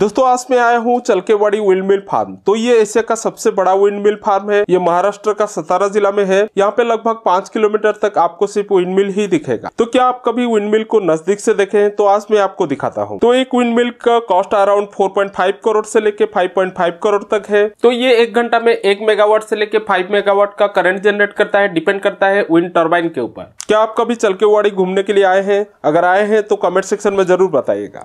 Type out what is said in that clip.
दोस्तों आज मैं आया हूँ चलकेवाड़ी विंड मिल फार्म तो ये एशिया का सबसे बड़ा विंड मिल फार्म है ये महाराष्ट्र का सतारा जिला में है यहाँ पे लगभग पांच किलोमीटर तक आपको सिर्फ विंड मिल ही दिखेगा तो क्या आप कभी विंड मिल को नजदीक से देखे हैं तो आज मैं आपको दिखाता हूँ तो एक विंड मिल का कॉस्ट अराउंड फोर करोड़ से लेके फाइव करोड़ तक है तो ये एक घंटा में एक मेगावाट से लेके फाइव मेगावाट का करंट जनरेट करता है डिपेंड करता है विंड टर्बाइन के ऊपर क्या आप कभी चलकेवाड़ी घूमने के लिए आए हैं अगर आए हैं तो कमेंट सेक्शन में जरूर बताइएगा